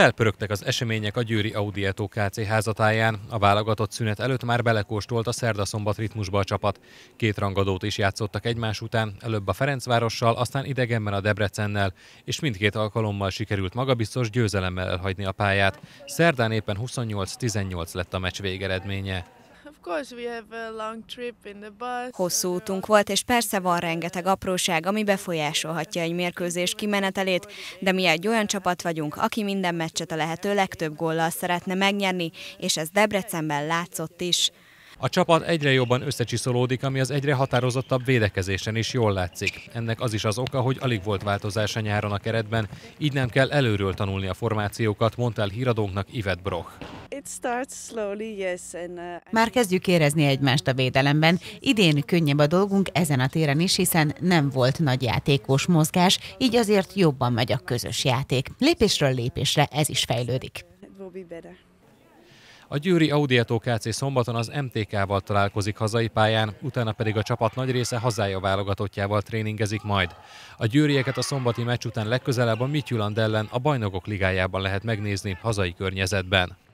Felpörögtek az események a Győri Audi Eto KC házatáján. A válogatott szünet előtt már belekóstolt a szerda szombat ritmusba a csapat. Két rangadót is játszottak egymás után, előbb a Ferencvárossal, aztán idegenben a Debrecennel, és mindkét alkalommal sikerült magabiztos győzelemmel elhagyni a pályát. Szerdán éppen 28-18 lett a meccs végeredménye. Hosszú útunk volt, és persze van rengeteg apróság, ami befolyásolhatja egy mérkőzés kimenetelét, de mi egy olyan csapat vagyunk, aki minden meccset a lehető legtöbb góllal szeretne megnyerni, és ez Debrecenben látszott is. A csapat egyre jobban összecsiszolódik, ami az egyre határozottabb védekezésen is jól látszik. Ennek az is az oka, hogy alig volt változás a nyáron a keretben, így nem kell előről tanulni a formációkat, mondta el híradónknak Ivet Broch. Uh, Már kezdjük érezni egymást a védelemben. Idén könnyebb a dolgunk ezen a téren is, hiszen nem volt nagy játékos mozgás, így azért jobban megy a közös játék. Lépésről lépésre ez is fejlődik. A Győri Audiato KC szombaton az MTK-val találkozik hazai pályán, utána pedig a csapat nagy része hazája válogatottjával tréningezik majd. A győrieket a szombati meccs után legközelebb a Mityuland ellen a Bajnokok Ligájában lehet megnézni hazai környezetben.